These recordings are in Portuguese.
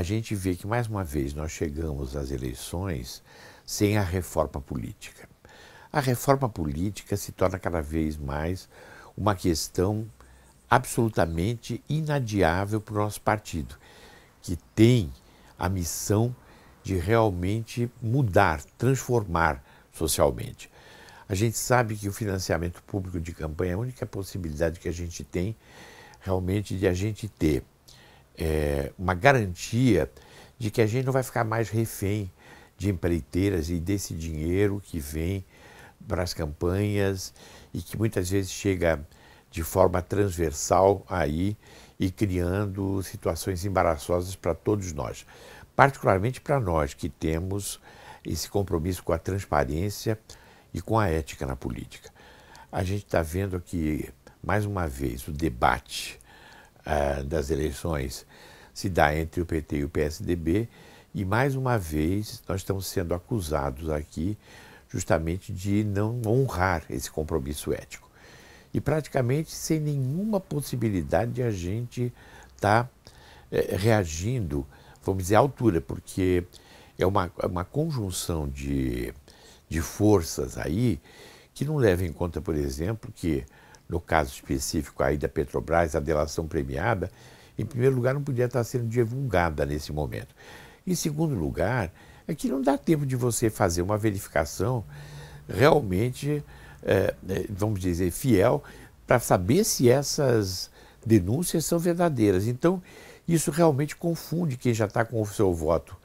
a gente vê que, mais uma vez, nós chegamos às eleições sem a reforma política. A reforma política se torna cada vez mais uma questão absolutamente inadiável para o nosso partido, que tem a missão de realmente mudar, transformar socialmente. A gente sabe que o financiamento público de campanha é a única possibilidade que a gente tem realmente de a gente ter é, uma garantia de que a gente não vai ficar mais refém de empreiteiras e desse dinheiro que vem para as campanhas e que muitas vezes chega de forma transversal aí e criando situações embaraçosas para todos nós, particularmente para nós que temos esse compromisso com a transparência e com a ética na política. A gente está vendo aqui, mais uma vez, o debate ah, das eleições se dá entre o PT e o PSDB. E mais uma vez, nós estamos sendo acusados aqui justamente de não honrar esse compromisso ético. E praticamente sem nenhuma possibilidade de a gente estar tá, é, reagindo, vamos dizer, à altura, porque é uma, uma conjunção de, de forças aí que não leva em conta, por exemplo, que no caso específico aí da Petrobras, a delação premiada, em primeiro lugar, não podia estar sendo divulgada nesse momento. Em segundo lugar, é que não dá tempo de você fazer uma verificação realmente, é, é, vamos dizer, fiel, para saber se essas denúncias são verdadeiras. Então, isso realmente confunde quem já está com o seu voto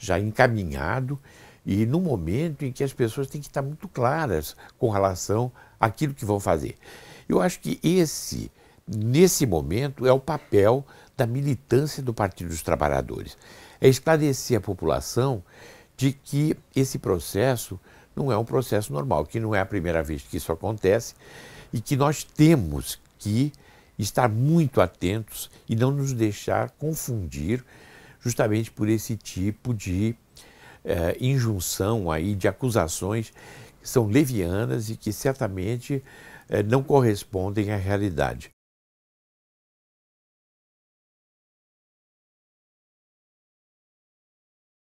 já encaminhado e no momento em que as pessoas têm que estar muito claras com relação àquilo que vão fazer. Eu acho que esse, nesse momento, é o papel da militância do Partido dos Trabalhadores. É esclarecer a população de que esse processo não é um processo normal, que não é a primeira vez que isso acontece e que nós temos que estar muito atentos e não nos deixar confundir justamente por esse tipo de eh, injunção aí de acusações são levianas e que certamente eh, não correspondem à realidade.